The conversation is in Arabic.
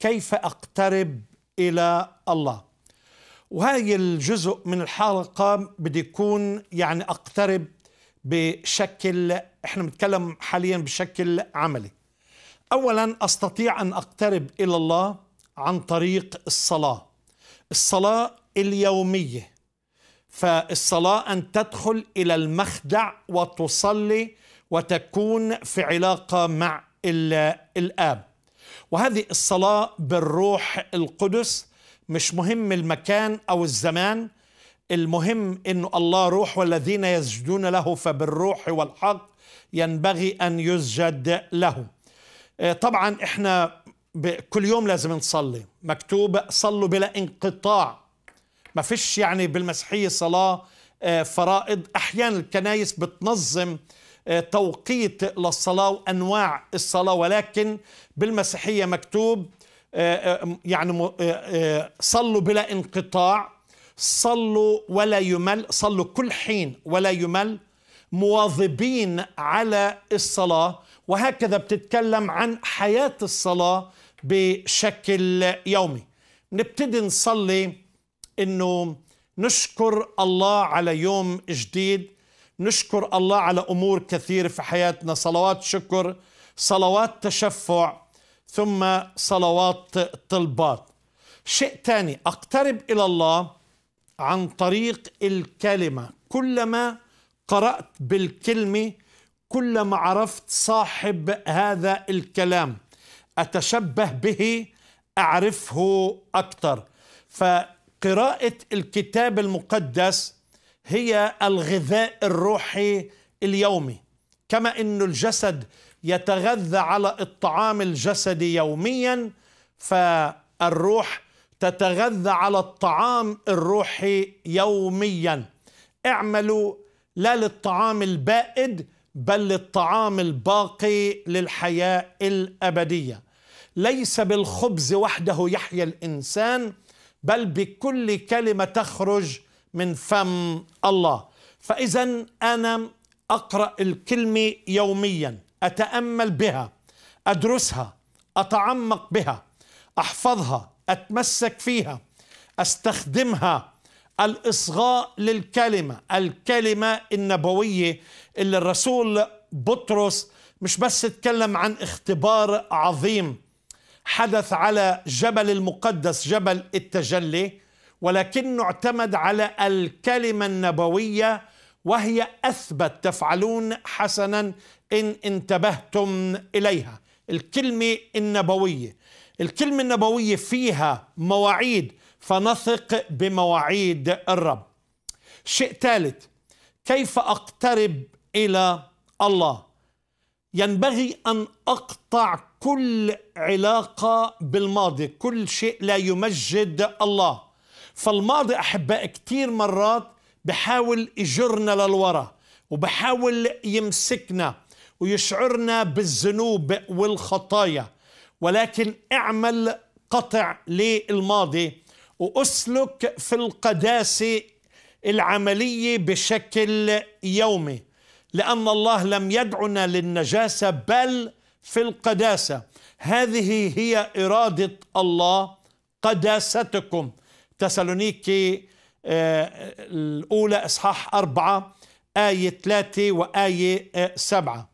كيف اقترب الى الله وهاي الجزء من الحلقه بده يكون يعني اقترب بشكل احنا بنتكلم حاليا بشكل عملي اولا استطيع ان اقترب الى الله عن طريق الصلاه الصلاه اليوميه فالصلاه ان تدخل الى المخدع وتصلي وتكون في علاقه مع الاب وهذه الصلاة بالروح القدس مش مهم المكان أو الزمان المهم أن الله روح والذين يسجدون له فبالروح والحق ينبغي أن يسجد له آه، طبعا إحنا كل يوم لازم نصلي مكتوب صلوا بلا انقطاع ما فيش يعني بالمسيحية صلاة آه، فرائض أحيانا الكنايس بتنظم آه، توقيت للصلاة وأنواع الصلاة ولكن بالمسيحية مكتوب آه، يعني صلوا بلا انقطاع صلوا ولا يمل صلوا كل حين ولا يمل مواظبين على الصلاة وهكذا بتتكلم عن حياة الصلاة بشكل يومي نبتدي نصلي انه نشكر الله على يوم جديد نشكر الله على امور كثيره في حياتنا صلوات شكر صلوات تشفع ثم صلوات طلبات شيء ثاني اقترب الى الله عن طريق الكلمه كلما قرات بالكلمه كلما عرفت صاحب هذا الكلام اتشبه به اعرفه اكثر ف قراءة الكتاب المقدس هي الغذاء الروحي اليومي كما أن الجسد يتغذى على الطعام الجسدي يوميا فالروح تتغذى على الطعام الروحي يوميا اعملوا لا للطعام البائد بل للطعام الباقي للحياه الابديه ليس بالخبز وحده يحيا الانسان بل بكل كلمه تخرج من فم الله فاذا انا اقرا الكلمه يوميا اتامل بها ادرسها اتعمق بها احفظها اتمسك فيها استخدمها الاصغاء للكلمه الكلمه النبويه اللي الرسول بطرس مش بس تكلم عن اختبار عظيم حدث على جبل المقدس جبل التجلي ولكنه اعتمد على الكلمة النبوية وهي أثبت تفعلون حسنا إن انتبهتم إليها الكلمة النبوية الكلمة النبوية فيها مواعيد فنثق بمواعيد الرب شيء ثالث كيف أقترب إلى الله ينبغي أن أقطع كل علاقة بالماضي كل شيء لا يمجد الله فالماضي أحباء كثير مرات بحاول يجرنا للورا وبحاول يمسكنا ويشعرنا بالذنوب والخطايا ولكن اعمل قطع للماضي واسلك في القداسه العمليه بشكل يومي لان الله لم يدعنا للنجاسه بل في القداسه هذه هي اراده الله قداستكم تسالونيكي آه، الاولى اصحاح اربعه ايه ثلاثه وايه آه، سبعه